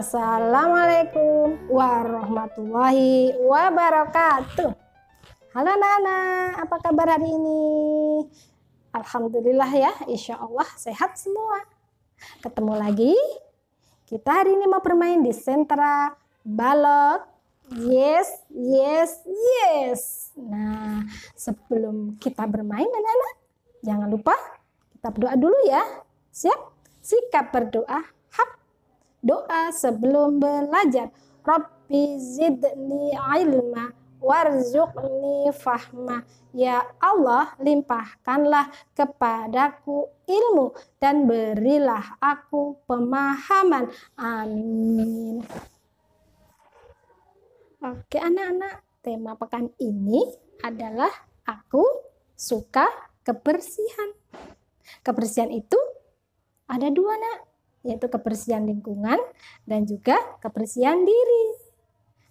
Assalamualaikum warahmatullahi wabarakatuh. Halo Nana, apa kabar hari ini? Alhamdulillah ya, insya Allah sehat semua. Ketemu lagi, kita hari ini mau bermain di sentra balok. Yes, yes, yes. Nah, sebelum kita bermain Nana, jangan lupa kita berdoa dulu ya. Siap? Sikap berdoa doa sebelum belajar. Rabbi zidni ilma warzuqni fahma. Ya Allah, limpahkanlah kepadaku ilmu dan berilah aku pemahaman. Amin. Oke anak-anak, tema pekan ini adalah aku suka kebersihan. Kebersihan itu ada dua nak, yaitu kebersihan lingkungan dan juga kebersihan diri.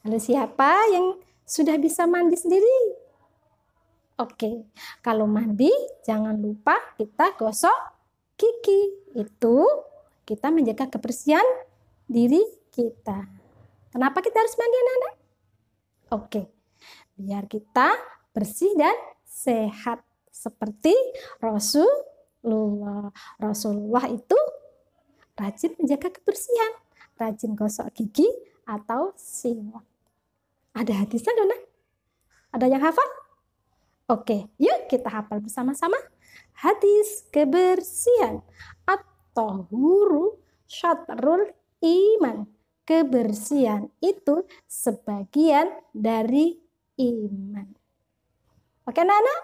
Lalu siapa yang sudah bisa mandi sendiri? Oke, kalau mandi jangan lupa kita gosok gigi. Itu kita menjaga kebersihan diri kita. Kenapa kita harus mandi anak-anak? Oke, biar kita bersih dan sehat seperti Rasulullah. Rasulullah itu rajin menjaga kebersihan, rajin gosok gigi, atau siwak. Ada hadisnya, Dona? Ada yang hafal? Oke, yuk kita hafal bersama-sama. Hadis kebersihan atau huru syatrul iman. Kebersihan itu sebagian dari iman. Oke, anak-anak?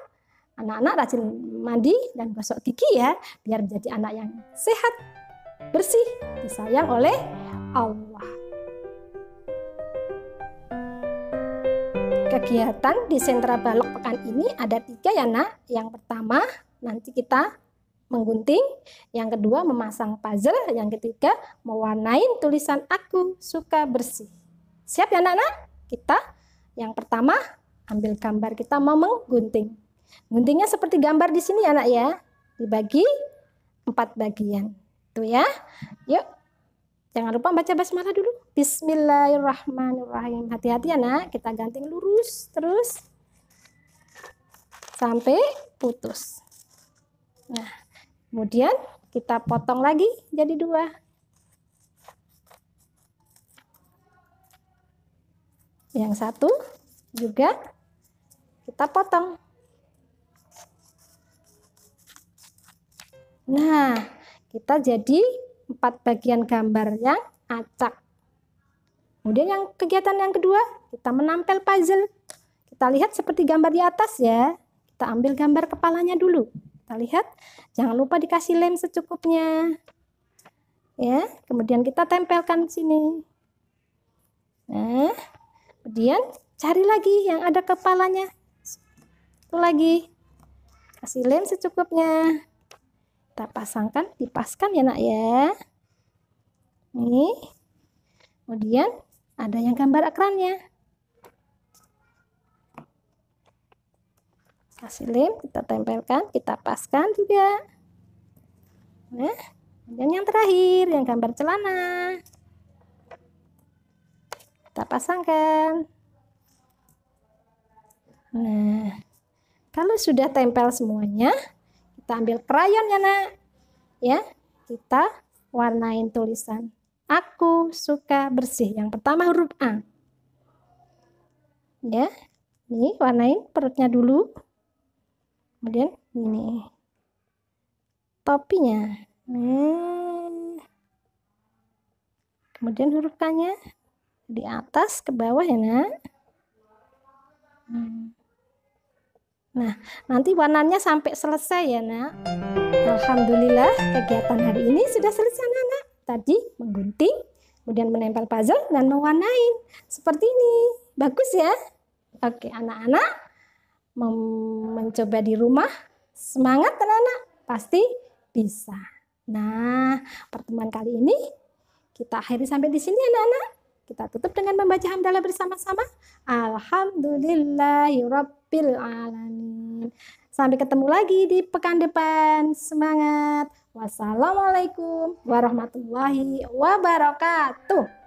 Anak-anak rajin mandi dan gosok gigi ya, biar menjadi anak yang sehat bersih, disayang oleh Allah. Kegiatan di sentra balok pekan ini ada tiga ya nak. Yang pertama nanti kita menggunting, yang kedua memasang puzzle, yang ketiga mewarnain tulisan aku suka bersih. Siap ya anak-anak? Kita yang pertama ambil gambar kita mau menggunting. Guntingnya seperti gambar di sini anak ya, ya, dibagi empat bagian. Itu ya. Yuk. Jangan lupa baca basmalah dulu. Bismillahirrahmanirrahim. Hati-hati ya nak. Kita ganting lurus terus. Sampai putus. Nah, kemudian kita potong lagi jadi dua. Yang satu juga kita potong. Nah, kita jadi empat bagian gambar yang acak. Kemudian yang kegiatan yang kedua, kita menampil puzzle. Kita lihat seperti gambar di atas ya. Kita ambil gambar kepalanya dulu. Kita lihat, jangan lupa dikasih lem secukupnya. Ya, kemudian kita tempelkan sini. Nah, kemudian cari lagi yang ada kepalanya. Itu lagi. Kasih lem secukupnya kita pasangkan dipaskan ya nak ya nih kemudian ada yang gambar ekrannya kasih lem kita tempelkan kita paskan juga nah kemudian yang terakhir yang gambar celana kita pasangkan nah kalau sudah tempel semuanya kita ambil krayon ya nak. Ya, kita warnain tulisan. Aku suka bersih. Yang pertama huruf A. Ya, ini warnain perutnya dulu. Kemudian ini topinya. Hmm. Kemudian huruf K-nya di atas ke bawah ya nak. Hmm. Nah, nanti warnanya sampai selesai ya, Nak. Alhamdulillah, kegiatan hari ini sudah selesai, Nak. Tadi menggunting, kemudian menempel puzzle dan mewarnai seperti ini. Bagus ya? Oke, anak-anak mencoba di rumah. Semangat, anak-anak. Pasti bisa. Nah, pertemuan kali ini kita akhiri sampai di sini, anak-anak. Ya, kita tutup dengan membaca hamdalah bersama-sama. Alhamdulillahirabbil alamin. Sampai ketemu lagi di pekan depan. Semangat. Wassalamualaikum warahmatullahi wabarakatuh.